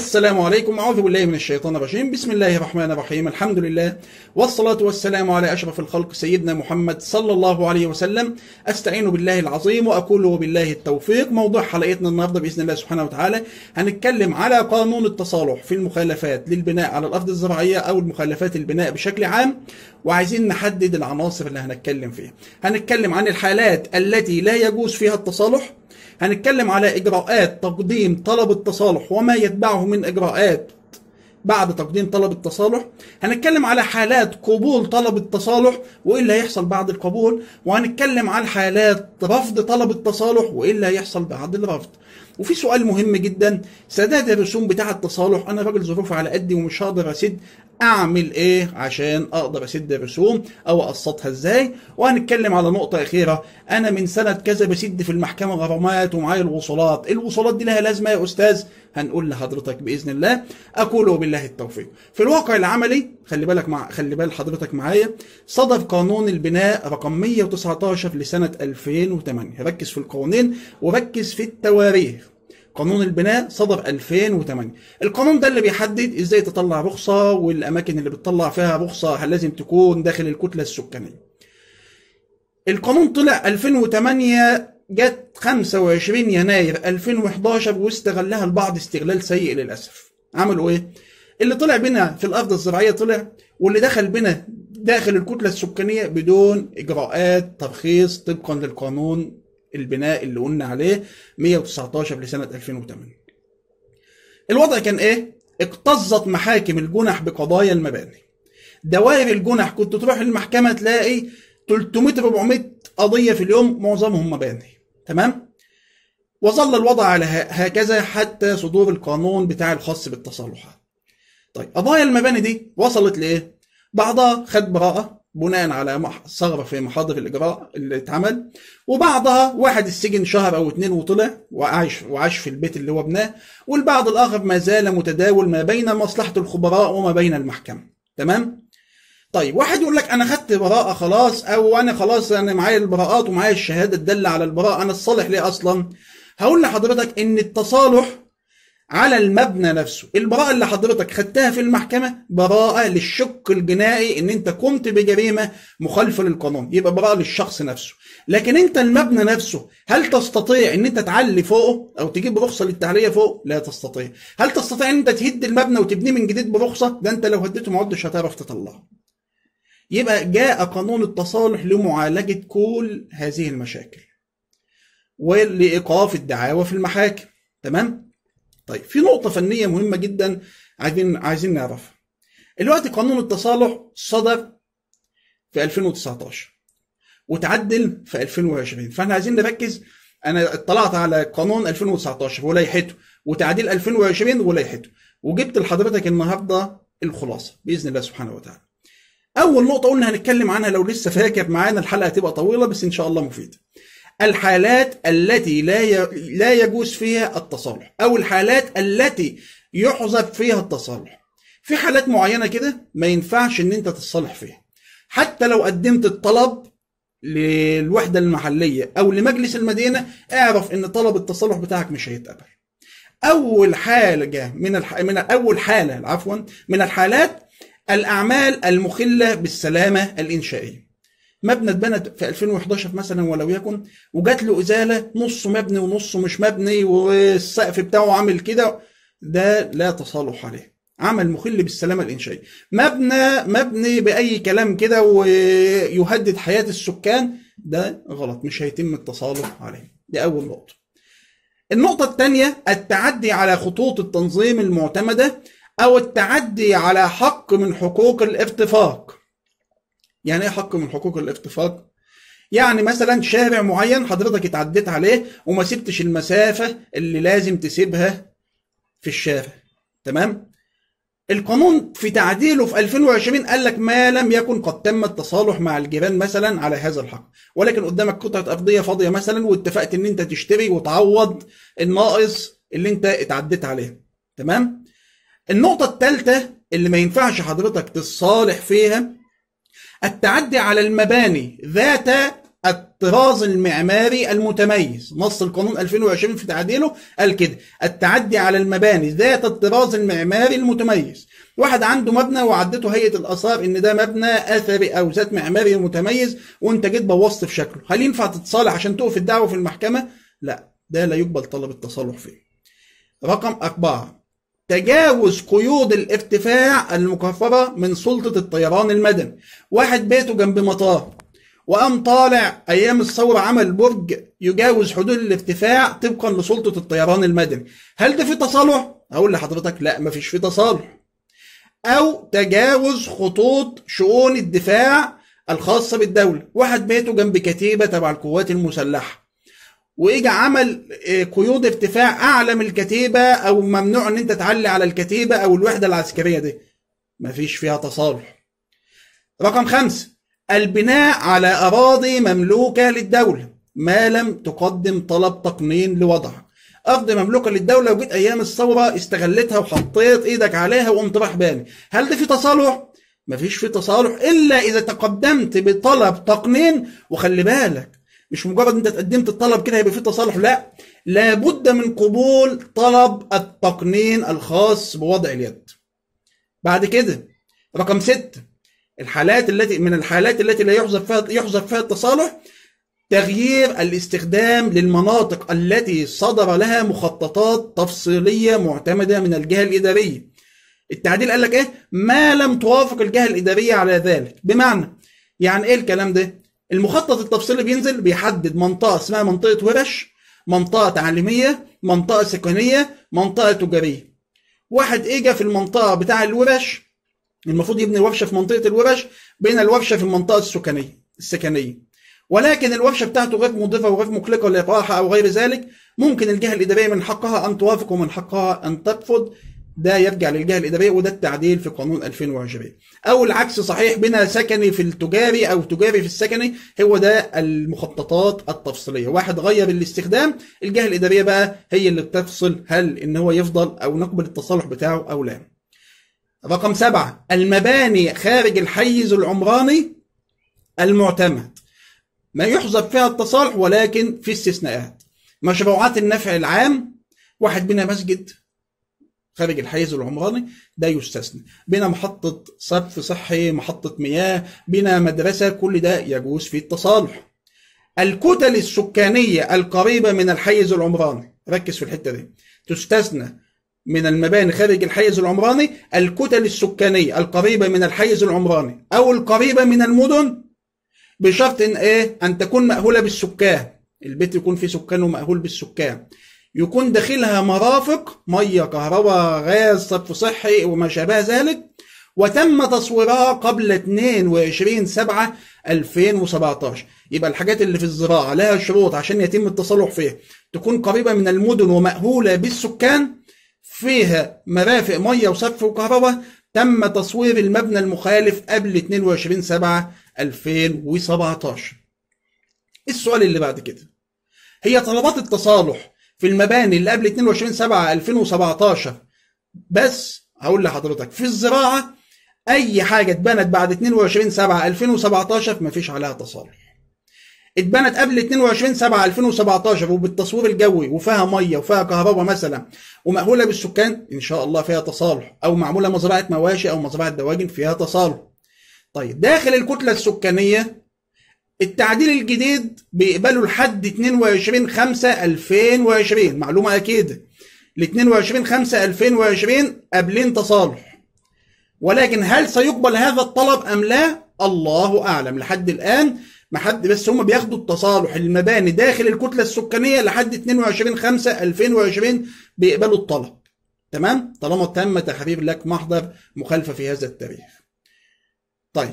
السلام عليكم أعوذ بالله من الشيطان الرجيم بسم الله الرحمن الرحيم الحمد لله والصلاة والسلام على أشرف الخلق سيدنا محمد صلى الله عليه وسلم أستعين بالله العظيم وأقول وبالله التوفيق موضوع حلقتنا النهاردة بإذن الله سبحانه وتعالى هنتكلم على قانون التصالح في المخالفات للبناء على الأرض الزراعية أو المخالفات البناء بشكل عام وعايزين نحدد العناصر اللي هنتكلم فيها هنتكلم عن الحالات التي لا يجوز فيها التصالح هنتكلم على إجراءات تقديم طلب التصالح وما يتبعه من إجراءات بعد تقديم طلب التصالح هنتكلم على حالات قبول طلب التصالح وايه اللي هيحصل بعد القبول وهنتكلم على حالات رفض طلب التصالح وايه اللي هيحصل بعد الرفض وفي سؤال مهم جدا سداد الرسوم بتاع التصالح انا راجل ظروفي على قدي ومش هقدر اسد اعمل ايه عشان اقدر اسد الرسوم او اقسطها ازاي وهنتكلم على نقطه اخيره انا من سنه كذا بسد في المحكمه غرامات ومعايا الوصولات الوصولات دي لها لازمه يا استاذ هنقول لحضرتك باذن الله اقول بالله التوفيق في الواقع العملي خلي بالك مع خلي بال حضرتك معايا صدر قانون البناء رقم 119 لسنه 2008 ركز في القوانين وركز في التواريخ قانون البناء صدر 2008 القانون ده اللي بيحدد ازاي تطلع رخصه والاماكن اللي بتطلع فيها رخصه لازم تكون داخل الكتله السكانيه القانون طلع 2008 جت 25 يناير 2011 واستغلها البعض استغلال سيء للاسف عملوا ايه اللي طلع بنا في الارض الزراعيه طلع واللي دخل بنا داخل الكتله السكانيه بدون اجراءات ترخيص طبقا للقانون البناء اللي قلنا عليه 119 لسنه 2008 الوضع كان ايه اكتظت محاكم الجنح بقضايا المباني دوائر الجنح كنت تروح المحكمه تلاقي 300 400 قضيه في اليوم معظمهم مباني تمام وظل الوضع على هكذا حتى صدور القانون بتاع الخاص بالتصالحات طيب قضايا المباني دي وصلت لايه بعضها خد براءه بناء على ثغره في محاضر الاجراء اللي اتعمل وبعضها واحد السجن شهر او اتنين وطلع وعاش وعاش في البيت اللي هو بناه والبعض الاخر ما زال متداول ما بين مصلحه الخبراء وما بين المحكمه تمام طيب واحد يقول لك انا خدت براءه خلاص او انا خلاص انا معايا البراءات ومعايا الشهاده تدل على البراءه انا الصالح ليه اصلا هقول لحضرتك ان التصالح على المبنى نفسه البراءة اللي حضرتك خدتها في المحكمة براءة للشق الجنائي ان انت قمت بجريمة مخالفة للقانون يبقى براءة للشخص نفسه لكن انت المبنى نفسه هل تستطيع ان انت تعلي فوقه او تجيب رخصة للتعلية فوقه لا تستطيع هل تستطيع ان انت تهد المبنى وتبنيه من جديد برخصة ده انت لو هديته ما عدتش هتعرف تطلعه يبقى جاء قانون التصالح لمعالجة كل هذه المشاكل ولإيقاف الدعاوى في المحاكم تمام طيب في نقطة فنية مهمة جدا عايزين عايزين نعرفها. دلوقتي قانون التصالح صدر في 2019 وتعدل في 2020 فاحنا عايزين نركز انا اطلعت على قانون 2019 ولايحته وتعديل 2020 ولايحته وجبت لحضرتك النهارده الخلاصه باذن الله سبحانه وتعالى. اول نقطه قلنا هنتكلم عنها لو لسه فاكر معانا الحلقه هتبقى طويله بس ان شاء الله مفيده. الحالات التي لا لا يجوز فيها التصالح او الحالات التي يحذف فيها التصالح في حالات معينه كده ما ينفعش ان انت تتصالح فيها حتى لو قدمت الطلب للوحده المحليه او لمجلس المدينه اعرف ان طلب التصالح بتاعك مش هيتقبل اول حاجه من الح... من اول حاله عفوا من الحالات الاعمال المخله بالسلامه الانشائيه مبنى اتبنت في 2011 مثلا ولو يكن وجات له ازاله نصه مبني ونصه مش مبني والسقف بتاعه عامل كده ده لا تصالح عليه عمل مخل بالسلامة الإنشائية مبنى مبني بأي كلام كده ويهدد حياة السكان ده غلط مش هيتم التصالح عليه دي أول نقطة النقطة الثانية التعدي على خطوط التنظيم المعتمدة أو التعدي على حق من حقوق الارتفاق يعني ايه حق من حقوق الاتفاق يعني مثلا شارع معين حضرتك اتعديت عليه وما سبتش المسافه اللي لازم تسيبها في الشارع تمام القانون في تعديله في 2020 قال لك ما لم يكن قد تم التصالح مع الجيران مثلا على هذا الحق ولكن قدامك قطعه ارضيه فاضيه مثلا واتفقت ان انت تشتري وتعوض الناقص اللي انت اتعديت عليه تمام النقطه الثالثه اللي ما ينفعش حضرتك تصالح فيها التعدي على المباني ذات الطراز المعماري المتميز نص القانون 2020 في تعديله قال كده التعدي على المباني ذات الطراز المعماري المتميز واحد عنده مبنى وعدته هيئه الاثار ان ده مبنى اثري او ذات معماري متميز وانت جيت بوظت في شكله هل ينفع تتصالح عشان توقف الدعوه في المحكمه لا ده لا يقبل طلب التصالح فيه رقم أربعة تجاوز قيود الارتفاع المكفرة من سلطة الطيران المدني واحد بيته جنب مطار وقام طالع أيام الثورة عمل برج يجاوز حدود الارتفاع طبقا لسلطة الطيران المدني هل ده في تصالح؟ أقول لحضرتك لا مفيش في تصالح أو تجاوز خطوط شؤون الدفاع الخاصة بالدولة واحد بيته جنب كتيبة تبع القوات المسلحة واجى عمل آه، قيود ارتفاع اعلى من الكتيبه او ممنوع ان انت تعلي على الكتيبه او الوحده العسكريه دي مفيش فيها تصالح رقم خمسة البناء على أراضي مملوكة للدولة ما لم تقدم طلب تقنين لوضعها أرض مملوكة للدولة وجيت أيام الثورة استغلتها وحطيت إيدك عليها وقمت راح باني هل ده في تصالح؟ مفيش في تصالح إلا إذا تقدمت بطلب تقنين وخلي بالك مش مجرد انت قدمت الطلب كده هيبقى في تصالح لا لابد من قبول طلب التقنين الخاص بوضع اليد بعد كده رقم ستة الحالات التي من الحالات التي لا يحذف فيها يحذف فيها التصالح تغيير الاستخدام للمناطق التي صدر لها مخططات تفصيليه معتمده من الجهه الاداريه. التعديل قال لك ايه؟ ما لم توافق الجهه الاداريه على ذلك، بمعنى يعني ايه الكلام ده؟ المخطط التفصيلي بينزل بيحدد منطقه اسمها منطقه ورش منطقه تعليميه منطقه سكنيه منطقه تجاريه واحد اجى في المنطقه بتاع الورش المفروض يبني ورشه في منطقه الورش بين الورشه في المنطقه السكنيه السكنيه ولكن الورشه بتاعته غير مضيفه وغير مقلقه للاقاحه او غير ذلك ممكن الجهه الاداريه من حقها ان توافق ومن حقها ان ترفض ده يرجع للجهه الاداريه وده التعديل في قانون 2020 او العكس صحيح بنا سكني في التجاري او تجاري في السكني هو ده المخططات التفصيليه واحد غير الاستخدام الجهه الاداريه بقى هي اللي بتفصل هل ان هو يفضل او نقبل التصالح بتاعه او لا رقم سبعة المباني خارج الحيز العمراني المعتمد ما يحظى فيها التصالح ولكن في استثناءات مشروعات النفع العام واحد بنا مسجد خارج الحيز العمراني ده يستثنى بنا محطة صرف صحي محطة مياه بنا مدرسة كل ده يجوز في التصالح الكتل السكانية القريبة من الحيز العمراني ركز في الحتة دي تستثنى من المباني خارج الحيز العمراني الكتل السكانية القريبة من الحيز العمراني أو القريبة من المدن بشرط إن إيه أن تكون مأهولة بالسكان البيت يكون فيه سكان ومأهول بالسكان يكون داخلها مرافق ميه كهرباء غاز صرف صحي وما شابه ذلك وتم تصويرها قبل 22 7 2017 يبقى الحاجات اللي في الزراعه لها شروط عشان يتم التصالح فيها تكون قريبه من المدن ومأهوله بالسكان فيها مرافق ميه وصرف وكهرباء تم تصوير المبنى المخالف قبل 22 7 2017 السؤال اللي بعد كده هي طلبات التصالح في المباني اللي قبل 22 7 2017 بس هقول لحضرتك في الزراعه اي حاجه اتبنت بعد 22 7 2017 مفيش عليها تصالح اتبنت قبل 22 7 2017 وبالتصوير الجوي وفيها ميه وفيها كهرباء مثلا ومأهوله بالسكان ان شاء الله فيها تصالح او معموله مزرعه مواشي او مزرعه دواجن فيها تصالح طيب داخل الكتله السكانيه التعديل الجديد بيقبله لحد 22 5 2020 معلومه اكيده ل 22 5 2020 قابلين تصالح ولكن هل سيقبل هذا الطلب ام لا الله اعلم لحد الان ما حد بس هم بياخدوا التصالح المباني داخل الكتله السكانيه لحد 22 5 2020 بيقبلوا الطلب تمام طالما تم تحرير لك محضر مخالفه في هذا التاريخ طيب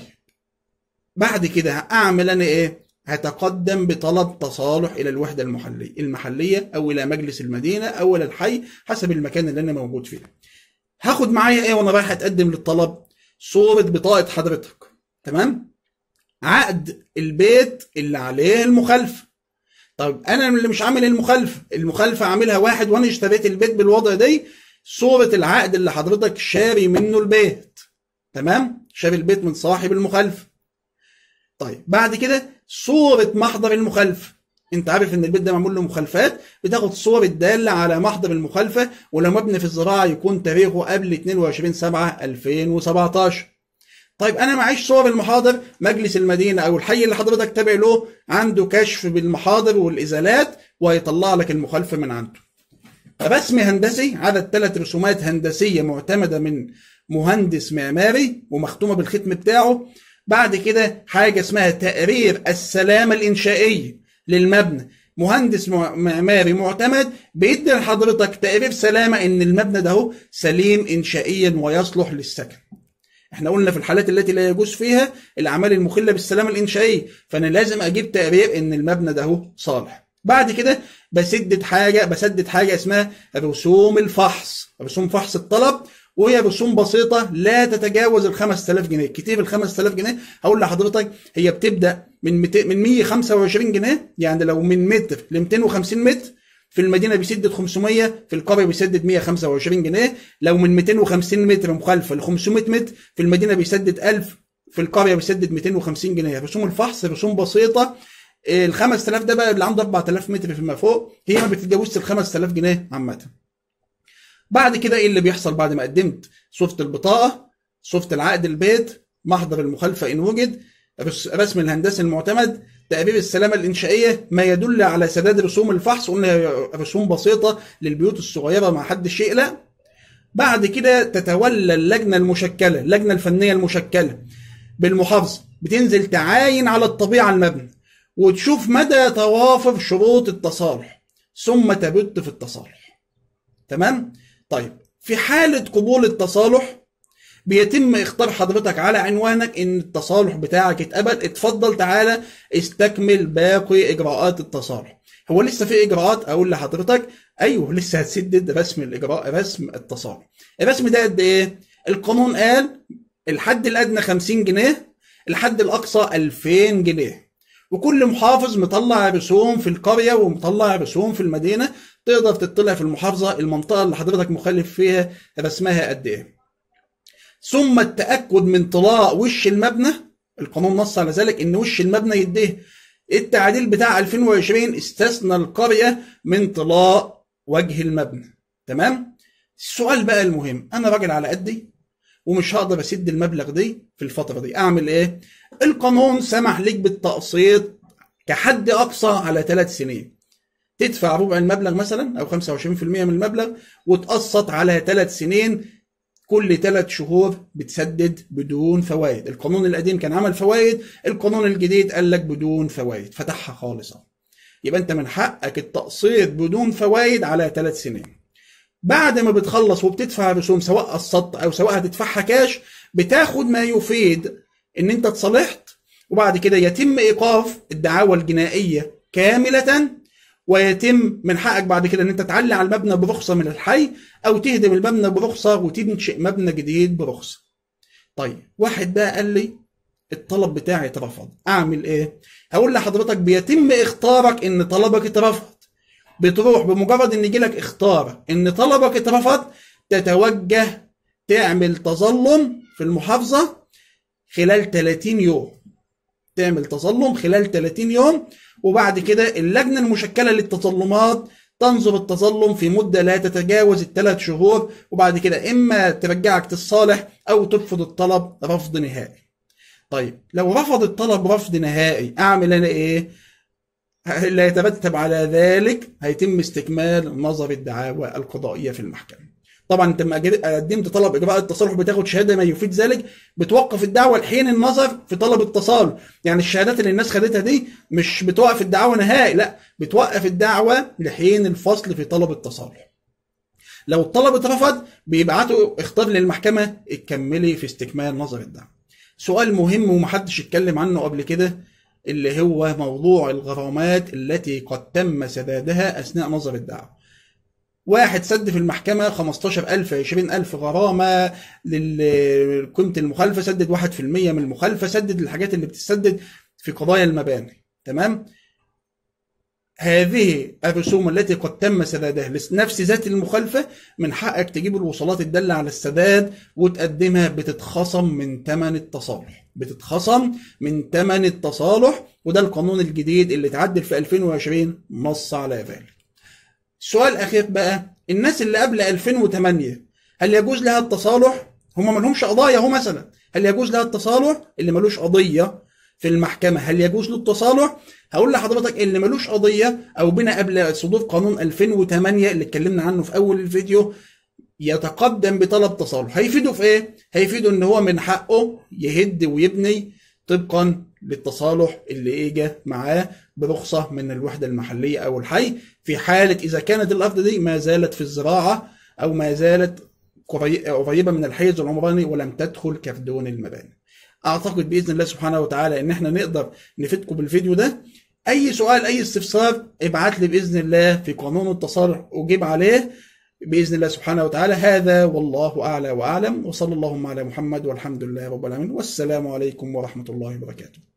بعد كده اعمل انا ايه هتقدم بطلب تصالح الى الوحده المحليه المحليه او الى مجلس المدينه او الى الحي حسب المكان اللي انا موجود فيه هاخد معايا ايه وانا رايح اتقدم للطلب صوره بطاقه حضرتك تمام عقد البيت اللي عليه المخالفه طب انا اللي مش عامل المخالفه المخالفه عاملها واحد وانا اشتريت البيت بالوضع دي صوره العقد اللي حضرتك شاري منه البيت تمام شاري البيت من صاحب المخالفه طيب بعد كده صورة محضر المخالفة انت عارف ان البيت ده معمول له مخالفات بتاخد صور الدالة على محضر المخالفة ولو مبني في الزراعة يكون تاريخه قبل 22 7 2017 طيب انا معيش صور المحاضر مجلس المدينة او الحي اللي حضرتك تابع له عنده كشف بالمحاضر والازالات وهيطلع لك المخالفة من عنده رسم هندسي عدد ثلاث رسومات هندسية معتمدة من مهندس معماري ومختومة بالختم بتاعه بعد كده حاجة اسمها تقرير السلامة الإنشائية للمبنى مهندس معماري معتمد بيدي لحضرتك تقرير سلامة إن المبنى ده هو سليم إنشائيا ويصلح للسكن احنا قلنا في الحالات التي لا يجوز فيها الاعمال المخله بالسلامه الانشائيه فانا لازم اجيب تقرير ان المبنى ده هو صالح بعد كده بسدد حاجه بسدد حاجه اسمها رسوم الفحص رسوم فحص الطلب وهي رسوم بسيطه لا تتجاوز ال 5000 جنيه كتير ال 5000 جنيه هقول لحضرتك هي بتبدا من من 125 جنيه يعني لو من متر ل 250 متر في المدينه بيسدد 500 في القريه بيسدد 125 جنيه لو من 250 متر مخالفه ل 500 متر في المدينه بيسدد 1000 في القريه بيسدد 250 جنيه رسوم الفحص رسوم بسيطه ال 5000 ده بقى اللي عنده 4000 متر فيما فوق هي ما بتتجاوزش ال 5000 جنيه عامه بعد كده ايه اللي بيحصل بعد ما قدمت صوره البطاقه صوره العقد البيت محضر المخالفه ان وجد رسم الهندسي المعتمد تأبيب السلامة الإنشائية ما يدل على سداد رسوم الفحص قلنا رسوم بسيطة للبيوت الصغيرة ما حدش يقلق بعد كده تتولى اللجنة المشكلة اللجنة الفنية المشكلة بالمحافظة بتنزل تعاين على الطبيعة المبنى وتشوف مدى توافر شروط التصالح ثم تبت في التصالح تمام طيب في حالة قبول التصالح بيتم اختار حضرتك على عنوانك ان التصالح بتاعك اتقبل اتفضل تعالى استكمل باقي اجراءات التصالح هو لسه في اجراءات اقول لحضرتك ايوه لسه هتسدد رسم الاجراء رسم التصالح الرسم ده قد ايه القانون قال الحد الادنى 50 جنيه الحد الاقصى 2000 جنيه وكل محافظ مطلع رسوم في القريه ومطلع رسوم في المدينه تقدر تطلع في المحافظه المنطقه اللي حضرتك مخالف فيها رسمها قد ايه ثم التاكد من طلاء وش المبنى القانون نص على ذلك ان وش المبنى يديه التعديل بتاع 2020 استثنى القريه من طلاء وجه المبنى تمام السؤال بقى المهم انا راجل على قدي ومش هقدر اسد المبلغ دي في الفتره دي اعمل ايه القانون سمح لك بالتقسيط كحد اقصى على ثلاث سنين تدفع ربع المبلغ مثلا او 25% من المبلغ وتقسط على ثلاث سنين كل ثلاث شهور بتسدد بدون فوائد القانون القديم كان عمل فوائد القانون الجديد قال لك بدون فوائد فتحها خالص يبقى انت من حقك التقسيط بدون فوائد على ثلاث سنين بعد ما بتخلص وبتدفع رسوم سواء قسطت او سواء هتدفعها كاش بتاخد ما يفيد ان انت اتصالحت وبعد كده يتم ايقاف الدعاوى الجنائيه كامله ويتم من حقك بعد كده ان انت تعلي على المبنى برخصه من الحي او تهدم المبنى برخصه وتنشئ مبنى جديد برخصه. طيب واحد بقى قال لي الطلب بتاعي اترفض اعمل ايه؟ اقول لحضرتك بيتم اختارك ان طلبك اترفض. بتروح بمجرد ان يجيلك اختار ان طلبك اترفض تتوجه تعمل تظلم في المحافظه خلال 30 يوم تعمل تظلم خلال 30 يوم وبعد كده اللجنة المشكلة للتظلمات تنظر التظلم في مدة لا تتجاوز الثلاث شهور وبعد كده إما ترجعك للصالح أو ترفض الطلب رفض نهائي طيب لو رفض الطلب رفض نهائي أعمل أنا إيه؟ اللي يترتب على ذلك هيتم استكمال نظر الدعاوى القضائية في المحكمة طبعا انت لما قدمت طلب اجراء التصالح بتاخد شهاده ما يفيد ذلك بتوقف الدعوه لحين النظر في طلب التصالح يعني الشهادات اللي الناس خدتها دي مش بتوقف الدعوه نهائي لا بتوقف الدعوه لحين الفصل في طلب التصالح لو الطلب اترفض بيبعتوا اختار للمحكمه اتكملي في استكمال نظر الدعوه سؤال مهم ومحدش اتكلم عنه قبل كده اللي هو موضوع الغرامات التي قد تم سدادها اثناء نظر الدعوه واحد سد في المحكمة 15000 20000 غرامة لقيمة المخالفة سدد 1% من المخالفة سدد الحاجات اللي بتسدد في قضايا المباني تمام هذه الرسوم التي قد تم سدادها لنفس ذات المخالفة من حقك تجيب الوصولات الدالة على السداد وتقدمها بتتخصم من ثمن التصالح بتتخصم من ثمن التصالح وده القانون الجديد اللي اتعدل في 2020 نص على ذلك سؤال اخير بقى الناس اللي قبل 2008 هل يجوز لها التصالح هم ما لهمش قضايا اهو مثلا هل يجوز لها التصالح اللي ملوش قضيه في المحكمه هل يجوز له التصالح هقول لحضرتك اللي ملوش قضيه او بنا قبل صدور قانون 2008 اللي اتكلمنا عنه في اول الفيديو يتقدم بطلب تصالح هيفيده في ايه هيفيده ان هو من حقه يهد ويبني طبقا للتصالح اللي ايه جت معاه برخصه من الوحده المحليه او الحي في حاله اذا كانت الارض دي ما زالت في الزراعه او ما زالت قريبه من الحيز العمراني ولم تدخل كفدون المباني. اعتقد باذن الله سبحانه وتعالى ان احنا نقدر نفيدكم بالفيديو ده. اي سؤال اي استفسار ابعت لي باذن الله في قانون التصالح اجيب عليه باذن الله سبحانه وتعالى هذا والله اعلى واعلم وصلى اللهم على محمد والحمد لله رب العالمين والسلام عليكم ورحمه الله وبركاته